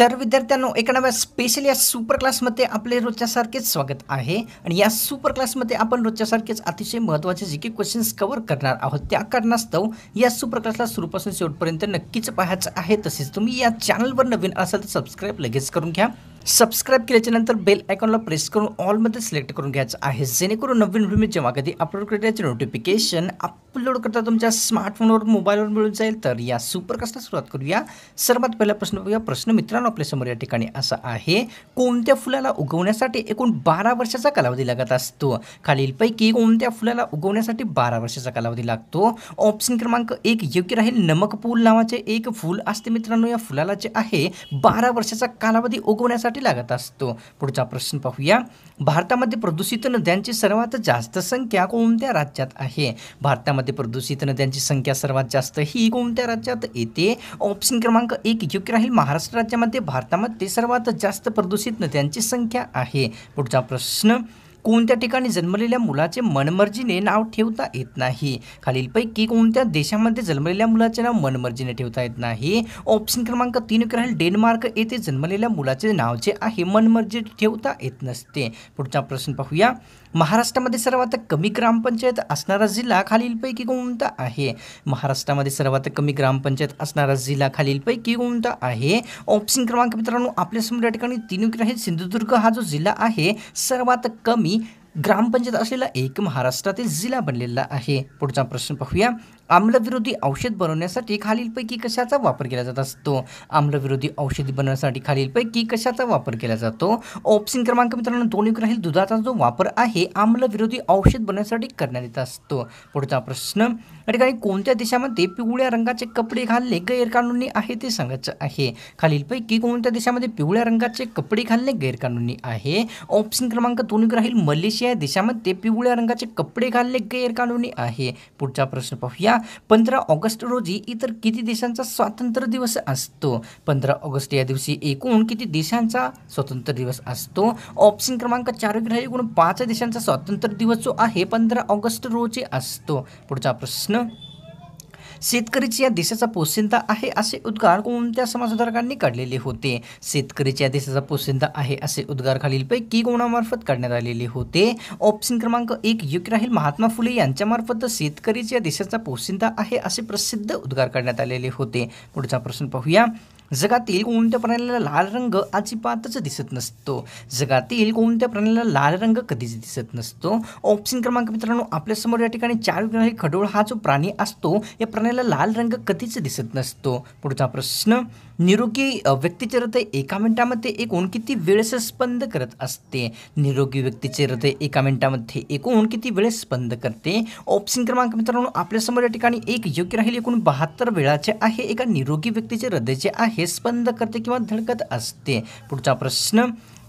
तर विद्यार्थ्यांनो एका नव्या स्पेशल या सुपर क्लासमध्ये आपले रोजच्यासारखेच स्वागत आहे आणि या सुपर क्लासमध्ये आपण रोजच्यासारखेच अतिशय महत्त्वाचे जे की क्वेश्चन्स कवर करणार आहोत त्या कारणास्तव या सुपर क्लासला सुरूपासून शेवटपर्यंत नक्कीच पाहायचं आहे तसेच तुम्ही या चॅनलवर नवीन असाल तर सबस्क्राईब लगेच करून घ्या सबस्क्राईब नंतर बेल आयकॉनला प्रेस करून ऑलमध्ये सिलेक्ट करून घ्यायचं आहे जेणेकरून नवीन व्हिडिओ जेव्हा कधी अपलोड करण्याचे नोटिफिकेशन आप अपलोड करता तुमच्या स्मार्टफोनवर मोबाईलवर मिळून जाईल तर या सुपरकास्टला सुरुवात करूया सर्वात पहिला प्रश्न बघूया प्रश्न मित्रांनो आपल्यासमोर या ठिकाणी असा आहे कोणत्या फुलाला उगवण्यासाठी एकूण बारा वर्षाचा कालावधी लागत असतो खालीलपैकी कोणत्या फुलाला उगवण्यासाठी बारा वर्षाचा कालावधी लागतो ऑप्शन क्रमांक एक योग्य राहील नमक फूल नावाचे एक फूल असते मित्रांनो या फुलाला जे आहे बारा वर्षाचा कालावधी उगवण्यासाठी लागत असतो पुढचा प्रश्न पाहूया भारतामध्ये प्रदूषित नद्यांची सर्वात जास्त संख्या कोणत्या राज्यात आहे भारतामध्ये राज्यामध्ये प्रदूषित नद्यांची संख्या सर्वात जास्त ही कोणत्या राज्यात येते ऑप्शन क्रमांक एक योग्य राहील महाराष्ट्र राज्यामध्ये भारतामध्ये सर्वात जास्त प्रदूषित नद्यांची संख्या आहे पुढचा प्रश्न कोणत्या ठिकाणी जन्मलेल्या मुलाचे मनमर्जीने नाव ठेवता येत नाही खालीलपैकी कोणत्या देशामध्ये जन्मलेल्या मुलाचे नाव मनमर्जीने ठेवता येत नाही ऑप्शन क्रमांक तीन राहील डेन्मार्क येथे जन्मलेल्या मुलाचे नाव जे आहे मनमर्जी ठेवता येत नसते पुढचा प्रश्न पाहूया महाराष्ट्रामध्ये सर्वात कमी ग्रामपंचायत असणारा जिल्हा खालीलपैकी कोणता आहे महाराष्ट्रामध्ये सर्वात कमी ग्रामपंचायत असणारा जिल्हा खालीलपैकी कोणता आहे ऑप्शन क्रमांक मित्रांनो आपल्यासमोर या ठिकाणी तीन राहील सिंधुदुर्ग हा जो जिल्हा आहे सर्वात कमी ग्रामपंचायत असलेला एक महाराष्ट्रातील जिल्हा बनलेला आहे पुढचा प्रश्न पाहूया आम्लविरोधी औषध बनवण्यासाठी खालीलपैकी कशाचा वापर केला जात असतो आम्लविरोधी औषधी बनवण्यासाठी खालीलपैकी कशाचा वापर केला जातो ऑप्शन क्रमांक मित्रांनो दोन्ही राहील दुधाचा जो वापर आहे आम्लविरोधी औषध बनवण्यासाठी करण्यात येत असतो पुढचा प्रश्न या ठिकाणी कोणत्या देशामध्ये पिवळ्या रंगाचे कपडे घालणे गैरकानूनी आहे ते सांगायचं आहे खालीलपैकी कोणत्या देशामध्ये पिवळ्या रंगाचे कपडे घालणे गैरकानूनी आहे ऑप्शन क्रमांक दोन्ही राहील मलेशिया देशामध्ये पिवळ्या रंगाचे कपडे घालणे गैरकानूनी आहे पुढचा प्रश्न पाहूया पंधरा ऑगस्ट रोजी इतर किती देशांचा स्वातंत्र्य दिवस असतो पंधरा ऑगस्ट या दिवशी एकूण किती देशांचा स्वातंत्र्य दिवस असतो ऑप्शन क्रमांक चार ग्रह एकूण पाच देशांचा स्वातंत्र्य दिवस जो आहे पंधरा ऑगस्ट रोजी असतो पुढचा प्रश्न शेतकरीची या देशाचा पोसिंदा आहे असे उद्गार कोणत्या समाजसुधारकांनी काढलेले होते शेतकरीच्या देशाचा पोसिंदा आहे असे उद्गार खालीलपैकी कोणामार्फत काढण्यात आलेले होते ऑप्शन क्रमांक एक योग्य राहील महात्मा फुले यांच्यामार्फत शेतकरीच्या देशाचा पोसिंदा आहे असे प्रसिद्ध उद्गार काढण्यात आलेले होते पुढचा प्रश्न पाहूया जगातील कोणत्या प्राण्याला लाल रंग अजिबातच दिसत नसतो जगातील कोणत्या प्राण्याला लाल रंग कधीच दिसत नसतो ऑप्शन क्रमांक मित्रांनो आपल्या समोर या ठिकाणी चार खडोळ हा जो प्राणी असतो या प्राण्याला लाल रंग कधीच दिसत नसतो पुढचा प्रश्न निरोगी व्यक्तीचे हृदय एका मिनिटामध्ये एकूण किती वेळेस स्पंद करत असते निरोगी व्यक्तीचे हृदय एका मिनिटामध्ये एकूण किती वेळेस स्पंद करते ऑप्शन क्रमांक मित्रांनो आपल्यासमोर या ठिकाणी एक योग्य राहील एकूण बहात्तर वेळाचे आहे एका निरोगी व्यक्तीचे हृदय जे आहे हे स्पंद करते किंवा धडकत असते पुढचा प्रश्न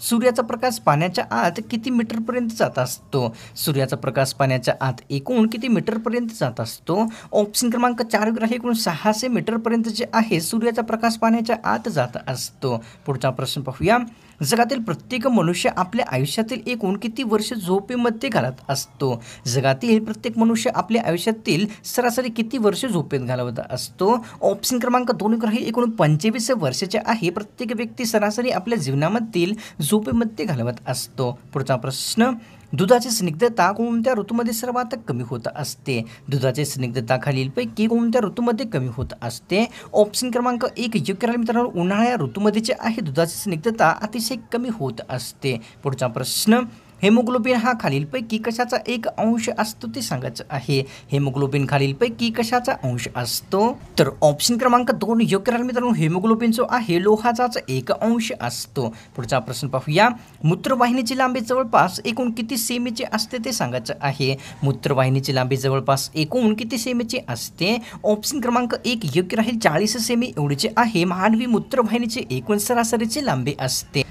सूर्याचा प्रकाश पाण्याच्या आत किती मीटरपर्यंत जात असतो सूर्याचा प्रकाश पाण्याच्या आत एकूण किती मीटरपर्यंत जात असतो ऑप्शन क्रमांक चार ग्रह एकूण सहाशे मीटरपर्यंत जे आहे सूर्याचा प्रकाश पाण्याच्या आत जात असतो पुढचा प्रश्न पाहूया जगातील प्रत्येक मनुष्य आपल्या आयुष्यातील एकूण किती वर्ष झोपेमध्ये घालत असतो जगातील प्रत्येक मनुष्य आपल्या आयुष्यातील सरासरी किती वर्ष झोपेत घालवत असतो ऑप्शन क्रमांक दोन हे एकूण पंचवीस वर्षाचे आहे प्रत्येक व्यक्ती सरासरी आपल्या जीवनामधील झोपेमध्ये घालवत असतो पुढचा प्रश्न दुधाची स्निग्धता कोणत्या ऋतूमध्ये सर्वात कमी होत असते दुधाची स्निग्धता खालीलपैकी कोणत्या ऋतूमध्ये कमी होत असते ऑप्शन क्रमांक एक योग्य राहील मित्रांनो उन्हाळ्या ऋतूमध्ये जे आहे दुधाची स्निग्धता अतिशय कमी होत असते पुढचा प्रश्न हेमोग्लोबिन हा खालीलपैकी कशाचा एक अंश असतो ते सांगायचं आहे हेमोग्लोबिन खालीलपैकी कशाचा अंश असतो तर ऑप्शन क्रमांक दोन योग्य राहील मित्रांनो हेमोग्लोबिन जो आहे लोहाचाच एक अंश असतो पुढचा प्रश्न पाहूया मूत्रवाहिनीची लांबी जवळपास एकूण किती सेमीची असते ते सांगायचं आहे मूत्रवाहिनीची लांबी जवळपास एकूण किती सेमीची असते ऑप्शन क्रमांक एक योग्य राहील चाळीस सेमी एवढीचे आहे मानवी मूत्रवाहिनीची एकूण सरासरीची लांबी असते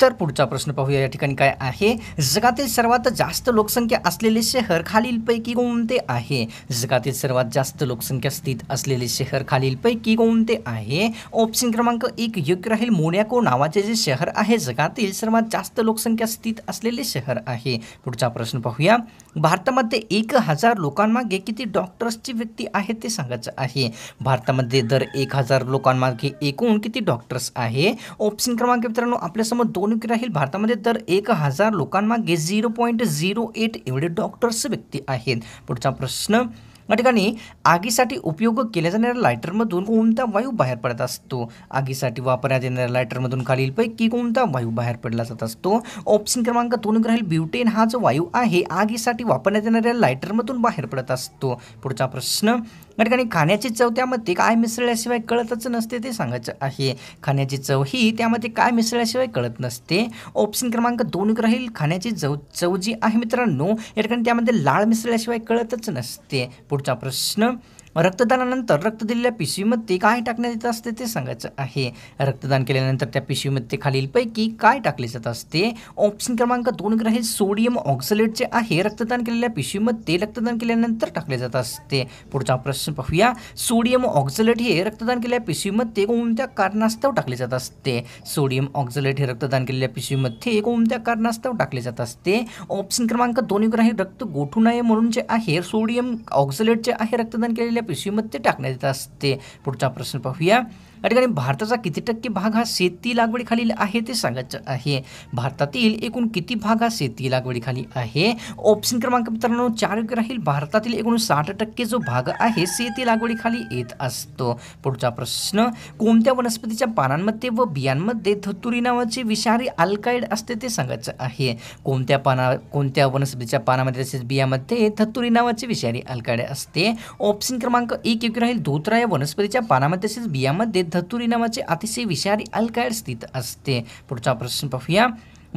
तर पुढचा प्रश्न पाहूया या ठिकाणी काय आहे जगातील सर्वात जास्त लोकसंख्या असलेले शहर खालीलपैकी कोणते आहे जगातील सर्वात जास्त लोकसंख्या स्थित असलेले शहर खालीलपैकी कोणते आहे ऑप्शन क्रमांक एक योग्य राहील मोनॅको नावाचे जे शहर आहे जगातील सर्वात जास्त लोकसंख्या स्थित असलेले शहर आहे पुढचा प्रश्न पाहूया भारतामध्ये एक हजार लोकांमागे किती डॉक्टर्सची व्यक्ती आहे ते सांगायचं आहे भारतामध्ये दर एक हजार लोकांमागे एकूण किती डॉक्टर्स आहे ऑप्शन क्रमांक मित्रांनो आपल्यासमोर दोन निवडणुकीत राहील भारतामध्ये तर एक हजार लोकांमागे झिरो पॉईंट झिरो एट एवढे डॉक्टर्स व्यक्ती आहेत पुढचा प्रश्न या ठिकाणी आगीसाठी उपयोग केल्या जाणाऱ्या लायटरमधून कोणता वायू बाहेर पडत असतो आगीसाठी वापरण्यात येणाऱ्या लायटरमधून खालीलपैकी कोणता वायू बाहेर पडला जात असतो ऑप्शन क्रमांक दोन राहील ब्युटेन हा जो वायू आहे आगीसाठी वापरण्यात येणाऱ्या लायटरमधून बाहेर पडत असतो पुढचा प्रश्न ठिकाणी खाण्याची चव त्यामध्ये काय मिसळल्याशिवाय कळतच नसते ते सांगायचं आहे खाण्याची चव ही त्यामध्ये काय मिसळल्याशिवाय कळत नसते ऑप्शन क्रमांक दोन राहील खाण्याची चव चव जी आहे मित्रांनो या ठिकाणी त्यामध्ये लाळ मिसळल्याशिवाय कळतच नसते पुढचा प्रश्न रक्तदानानंतर रक्त दिलेल्या पिशवीमध्ये काय टाकण्यात येत असते ते सांगायचं आहे रक्तदान केल्यानंतर त्या पिशवीमध्ये खालीलपैकी काय टाकले जात असते ऑप्शन क्रमांक दोन ग्रही सोडियम ऑक्सलेट जे आहे रक्तदान केलेल्या पिशवीमध्ये रक्तदान केल्यानंतर टाकले जात असते पुढचा प्रश्न प्रश्न पाहूया सोडियम ऑक्झलेट हे रक्तदान केलेल्या पिशवीमध्ये कोणत्या कारणास्तव टाकले जात असते सोडियम ऑक्झलेट हे रक्तदान केलेल्या पिशवीमध्ये कोणत्या कारणास्तव टाकले जात असते ऑप्शन क्रमांक दोन्ही आहे रक्त गोठू नये म्हणून जे आहे सोडियम ऑक्झलेट जे आहे रक्तदान केलेल्या पिशवीमध्ये टाकण्यात येत असते पुढचा प्रश्न पाहूया या ठिकाणी भारताचा किती टक्के भाग हा शेती लागवडीखालील आहे ते सांगायचं आहे भारतातील एकूण किती भाग हा शेती लागवडीखाली आहे ऑप्शन क्रमांक मित्रांनो चार योग्य राहील भारतातील एकूण साठ टक्के जो भाग आहे शेती लागवडीखाली येत असतो पुढचा प्रश्न कोणत्या वनस्पतीच्या पानांमध्ये व बियांमध्ये धतुरी नावाचे विषारी अल्काइड असते ते सांगायचं आहे कोणत्या पाना कोणत्या वनस्पतीच्या पानामध्ये तसेच बियामध्ये धतुरी नावाचे विषारी अल्काइड असते ऑप्शन क्रमांक एक योग्य राहील धोत्रा या वनस्पतीच्या पानामध्ये तसेच बियामध्ये धतुरी नावाचे अतिशय विषारी अल्कायड स्थित असते पुढचा प्रश्न पाहूया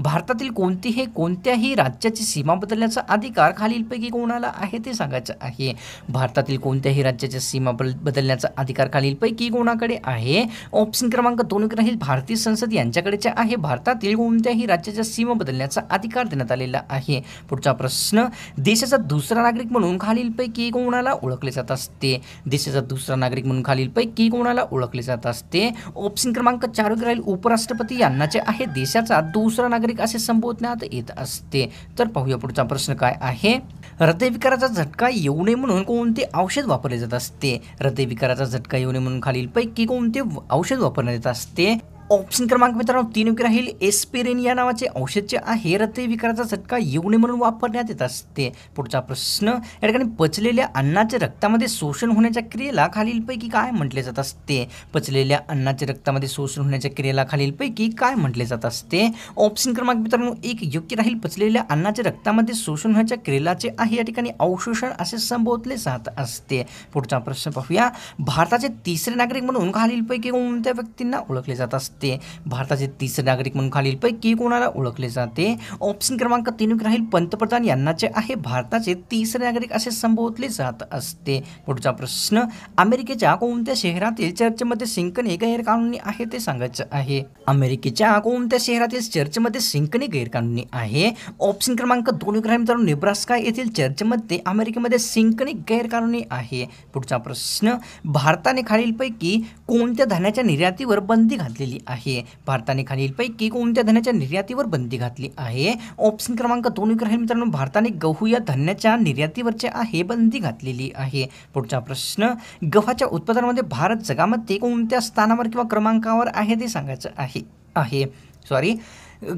भारतातील कोणतीही कोणत्याही राज्याची सीमा बदलण्याचा अधिकार खालीलपैकी कोणाला आहे ते सांगायचं आहे भारतातील कोणत्याही राज्याच्या सीमा बदलण्याचा अधिकार खालीलपैकी कोणाकडे आहे ऑप्शन क्रमांक दोन राहील भारतीय संसद यांच्याकडेचे आहे भारतातील कोणत्याही राज्याच्या सीमा बदलण्याचा अधिकार देण्यात आलेला आहे पुढचा प्रश्न देशाचा दुसरा नागरिक म्हणून खालीलपैकी कोणाला ओळखले जात असते देशाचा दुसरा नागरिक म्हणून खालीलपैकी कोणाला ओळखले जात असते ऑप्शन क्रमांक चार राहील उपराष्ट्रपती यांनाचे आहे देशाचा दुसरा नागरिक नागरिक असे संबोधण्यात येत असते तर पाहूया पुढचा प्रश्न काय आहे हृदयविकाराचा झटका येऊ नये म्हणून कोणते औषध वापरले जात असते हृदयविकाराचा झटका येऊ नये म्हणून पैकी कोणते औषध वापरण्यात येत असते ऑप्शन क्रमांक मित्रांनो तीन योग्य राहील एस्पिरिन या नावाचे औषध जे आहे हृदय विकाराचा झटका येऊ नये म्हणून वापरण्यात येत असते पुढचा प्रश्न या ठिकाणी पचलेल्या अन्नाचे रक्तामध्ये शोषण होण्याच्या क्रियेला खालीलपैकी काय म्हटले जात असते पचलेल्या अन्नाचे रक्तामध्ये शोषण होण्याच्या क्रियेला खालीलपैकी काय म्हटले जात असते ऑप्शन क्रमांक मित्रांनो एक योग्य राहील पचलेल्या अन्नाचे रक्तामध्ये शोषण होण्याच्या क्रियेलाचे आहे या ठिकाणी अवशोषण असे संबोधले जात असते पुढचा प्रश्न पाहूया भारताचे तिसरे नागरिक म्हणून खालीलपैकी कोणत्या व्यक्तींना ओळखले जात असते असते भारताचे तिसरे नागरिक म्हणून खालीलपैकी कोणाला ओळखले जाते ऑप्शन क्रमांक तीन राहील पंतप्रधान यांनाचे आहे भारताचे तिसरे नागरिक असे संबोधले जात असते पुढचा प्रश्न अमेरिकेच्या कोणत्या शहरातील चर्चमध्ये सिंकने गैरकानूनी आहे ते सांगायचं आहे अमेरिकेच्या कोणत्या शहरातील चर्चमध्ये सिंकने गैरकानूनी आहे ऑप्शन क्रमांक दोन ग्रह मित्रांनो नेब्रास्का येथील चर्चमध्ये अमेरिकेमध्ये सिंकने गैरकानूनी आहे पुढचा प्रश्न भारताने खालीलपैकी कोणत्या धान्याच्या निर्यातीवर बंदी घातलेली आहे भारताने खालीलपैकी कोणत्या धान्याच्या निर्यातीवर बंदी घातली आहे ऑप्शन क्रमांक दोन राहील मित्रांनो भारताने गहू या धान्याच्या निर्यातीवरची आहे बंदी घातलेली आहे पुढचा प्रश्न गव्हाच्या उत्पादनामध्ये भारत जगामध्ये कोणत्या स्थानावर किंवा क्रमांकावर आहे ते सांगायचं आहे आहे सॉरी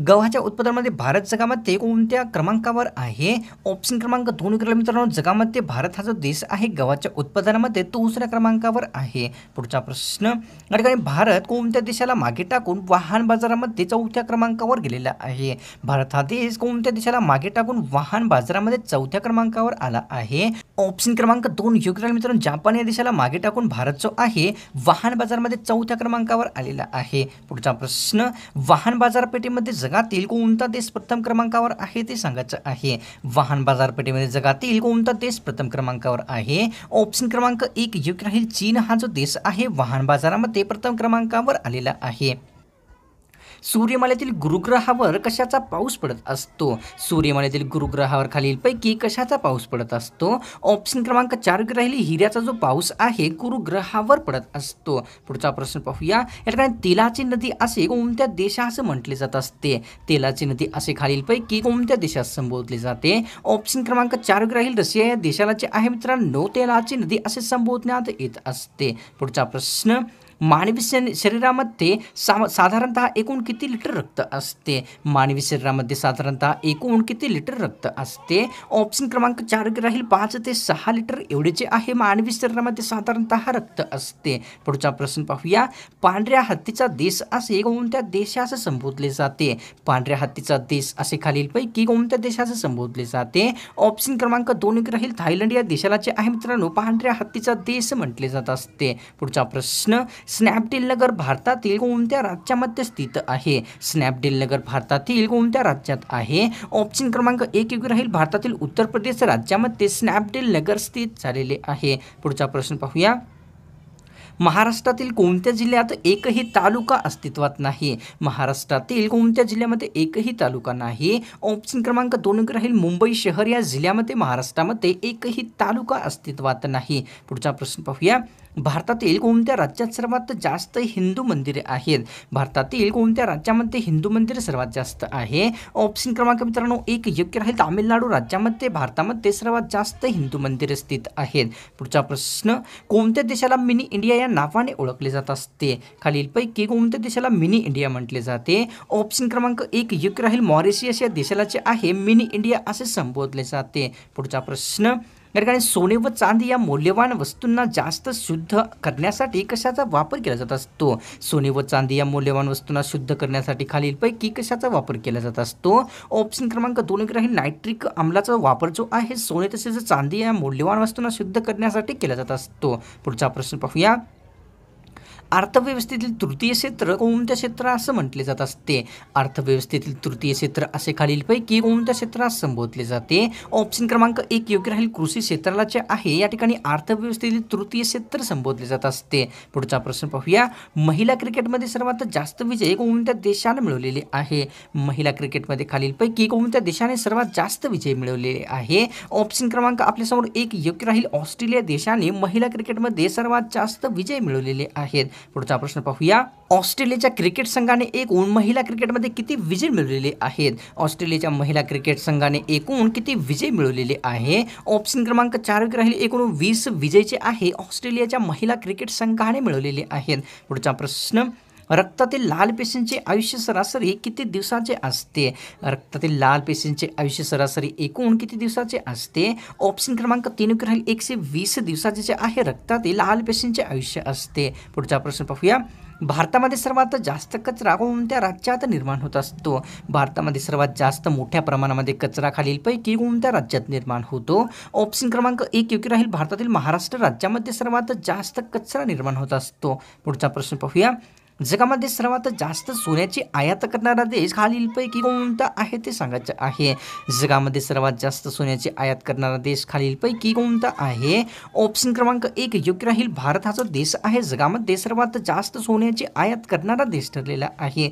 गव्हाच्या उत्पादनामध्ये भारत जगामध्ये कोणत्या क्रमांकावर आहे ऑप्शन क्रमांक दोन केला मित्रांनो जगामध्ये भारत हा जो देश आहे गव्हाच्या उत्पादनामध्ये तो दुसऱ्या क्रमांकावर आहे पुढचा प्रश्न या ठिकाणी भारत कोणत्या देशाला मागे टाकून वाहन बाजारामध्ये चौथ्या क्रमांकावर गेलेला आहे भारत हा देश कोणत्या देशाला मागे टाकून वाहन बाजारामध्ये चौथ्या क्रमांकावर आला आहे ऑप्शन क्रमांक दोन योग्य मित्रांनो जापान या देशाला मागे टाकून भारत जो आहे वाहन बाजारामध्ये चौथ्या क्रमांकावर आलेला आहे पुढचा प्रश्न वाहन बाजारपेठेमध्ये जगातील कोणता देश प्रथम क्रमांकावर आहे ते सांगायचं आहे वाहन बाजारपेठेमध्ये जगातील कोणता देश प्रथम क्रमांकावर आहे ऑप्शन क्रमांक एक युक्रेन चीन हा जो देश आहे वाहन बाजारामध्ये प्रथम क्रमांकावर आलेला आहे सूर्यमालेतील गुरुग्रहावर कशाचा पाऊस पडत असतो सूर्यमालेतील गुरुग्रहावर खालीलपैकी कशाचा पाऊस पडत असतो ऑप्शन क्रमांक चार राहिली हिऱ्याचा जो पाऊस आहे गुरुग्रहावर पडत असतो पुढचा प्रश्न पाहूया या ठिकाणी तेलाची नदी असे कोणत्या देशा असं म्हटले जात असते तेलाची नदी असे खालीलपैकी कोणत्या देशात संबोधले जाते ऑप्शन क्रमांक चार राहील रशिया या देशाला जे आहे मित्रांनो तेलाची नदी असे संबोधण्यात येत असते पुढचा प्रश्न मानवी शरी शरीरामध्ये सा साधारणतः एकूण किती लिटर रक्त असते मानवी शरीरामध्ये साधारणतः एकूण किती लिटर रक्त असते ऑप्शन क्रमांक चार राहील पाच ते सहा लिटर एवढेचे आहे मानवी शरीरामध्ये साधारणतः रक्त असते पुढचा प्रश्न पाहूया पांढऱ्या हत्तीचा देश असे कोणत्या देशास संबोधले जाते पांढऱ्या हत्तीचा देश असे खालीलपैकी कोणत्या देशास संबोधले जाते ऑप्शन क्रमांक दोन राहील थायलंड या देशाला जे आहे मित्रांनो पांढऱ्या हत्तीचा देश म्हटले जात असते पुढचा प्रश्न स्नॅपडील नगर भारतातील कोणत्या राज्यामध्ये स्थित आहे स्नॅपडील नगर भारतातील कोणत्या राज्यात आहे ऑप्शन क्रमांक एक योग्य राहील भारतातील उत्तर प्रदेश राज्यामध्ये स्नॅपडील नगर स्थित झालेले आहे पुढचा प्रश्न पाहूया महाराष्ट्रातील कोणत्या जिल्ह्यात एकही तालुका अस्तित्वात नाही महाराष्ट्रातील कोणत्या जिल्ह्यामध्ये एकही तालुका नाही ऑप्शन क्रमांक दोन राहील मुंबई शहर या जिल्ह्यामध्ये महाराष्ट्रामध्ये एकही तालुका अस्तित्वात नाही पुढचा प्रश्न पाहूया भारतातील कोणत्या राज्यात सर्वात जास्त हिंदू मंदिरे आहेत भारतातील कोणत्या राज्यामध्ये हिंदू मंदिर सर्वात जास्त आहे ऑप्शन क्रमांक मित्रांनो एक योग्य राहील तामिळनाडू राज्यामध्ये भारतामध्ये सर्वात जास्त हिंदू मंदिरे स्थित आहेत पुढचा प्रश्न कोणत्या देशाला मिनी इंडिया या नावाने ओळखले जात असते खालीलपैकी कोणत्या देशाला मिनी इंडिया म्हटले जाते ऑप्शन क्रमांक एक योग्य राहील मॉरिशियस या देशाला जे आहे मिनी इंडिया असे संबोधले जाते पुढचा प्रश्न कारण सोने व चांदी या मौल्यवान वस्तूंना जास्त शुद्ध करण्यासाठी कशाचा वापर केला जात असतो सोने व चांदी या मौल्यवान वस्तूंना शुद्ध करण्यासाठी खालीलपैकी कशाचा वापर केला जात असतो ऑप्शन क्रमांक दोन आहे नायट्रिक आम्लाचा वापर जो आहे सोने तसेच चांदी या मौल्यवान वस्तूंना शुद्ध करण्यासाठी केला जात असतो पुढचा प्रश्न पाहूया अर्थव्यवस्थेतील तृतीय क्षेत्र कोणत्या क्षेत्र असं म्हटले जात असते अर्थव्यवस्थेतील तृतीय क्षेत्र असे खालीलपैकी कोणत्या क्षेत्रात संबोधले जाते ऑप्शन क्रमांक एक योग्य राहील कृषी क्षेत्राला जे आहे या ठिकाणी अर्थव्यवस्थेतील तृतीय क्षेत्र संबोधले जात असते पुढचा प्रश्न पाहूया महिला क्रिकेटमध्ये सर्वात जास्त विजय कोणत्या देशाने मिळवलेले आहे महिला क्रिकेटमध्ये खालीलपैकी कोणत्या देशाने सर्वात जास्त विजय मिळवलेले आहे ऑप्शन क्रमांक आपल्यासमोर एक योग्य राहील ऑस्ट्रेलिया देशाने महिला क्रिकेटमध्ये सर्वात जास्त विजय मिळवलेले आहेत पुढचा प्रश्न पाहूया ऑस्ट्रेलियाच्या क्रिकेट संघाने एकूण महिला क्रिकेटमध्ये किती विजय मिळवलेले आहेत ऑस्ट्रेलियाच्या महिला क्रिकेट संघाने एकूण किती विजय मिळवलेले आहे ऑप्शन क्रमांक चार राहिले एकूण वीस विजयचे आहे ऑस्ट्रेलियाच्या महिला क्रिकेट संघाने मिळवलेले आहेत पुढचा प्रश्न रक्तातील लाल पेशींचे आयुष्य सरासरी किती दिवसाचे असते रक्तातील लाल पेशींचे आयुष्य सरासरी एकूण किती दिवसाचे असते ऑप्शन क्रमांक तीन राहील एकशे वीस दिवसाचे जे आहे रक्तातील लाल पेशींचे आयुष्य असते पुढचा प्रश्न पाहूया भारतामध्ये सर्वात जास्त कचरा कोणत्या राज्यात निर्माण होत असतो भारतामध्ये सर्वात जास्त मोठ्या प्रमाणामध्ये कचरा खालीलपैकी कोणत्या राज्यात निर्माण होतो ऑप्शन क्रमांक एक योग्य राहील भारतातील महाराष्ट्र राज्यामध्ये सर्वात जास्त कचरा निर्माण होत असतो पुढचा प्रश्न पाहूया जगामध्ये सर्वात जास्त सोन्याची आयात करणारा देश खालीलपैकी कोणता आहे ते सांगायचं आहे जगामध्ये सर्वात जास्त सोन्याची आयात करणारा देश खालीलपैकी कोणता आहे ऑप्शन क्रमांक एक योग्य राहील भारत हा जो देश आहे जगामध्ये सर्वात जास्त सोन्याची आयात करणारा देश ठरलेला आहे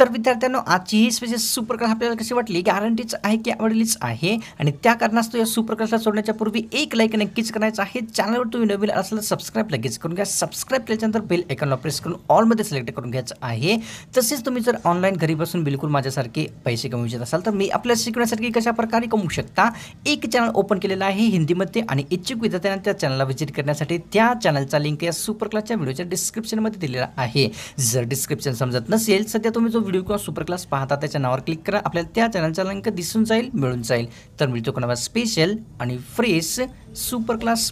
तर विद्यार्थ्यांनो आजची ही स्पेशल क्लास आपल्याला कशी वाटली गॅरंटीच आहे की आवडलीच आहे आणि त्या कारणास्तव या सुपर क्लासला सोडण्याच्या पूर्वी एक लाईक नक्कीच करायचं आहे चॅनलवर तुम्ही नवीन तर सबस्क्राईब लगेच करून घ्या सबस्क्राईब केल्याच्यानंतर बेल आयकॉनला प्रेस करून ऑलमध्ये सिलेक्ट करून घ्यायचं आहे तसेच तुम्ही जर ऑनलाईन घरी बसून बिलकुल माझ्यासारखे पैसे कमवू इच्छित असाल तर मी आपल्या शिकण्यासारखी कशा प्रकारे कमवू शकता एक चॅनल ओपन केलेला आहे हिंदीमध्ये आणि इच्छुक विद्यार्थ्यांना त्या चॅनलला विजिट करण्यासाठी त्या चॅनलचा लिंक या सुपर क्लासच्या व्हिडिओच्या डिस्क्रिप्शनमध्ये दिलेला आहे जर डिस्क्रिप्शन समजत नसेल सध्या तुम्ही जो व्हिडिओ किंवा सुपर क्लास पाहता त्याच्या नावावर क्लिक करा आपल्याला त्या चॅनलचा लिंक दिसून जाईल मिळून जाईल तर मिळतो कोणाला स्पेशल आणि फ्रेश सुपर क्लास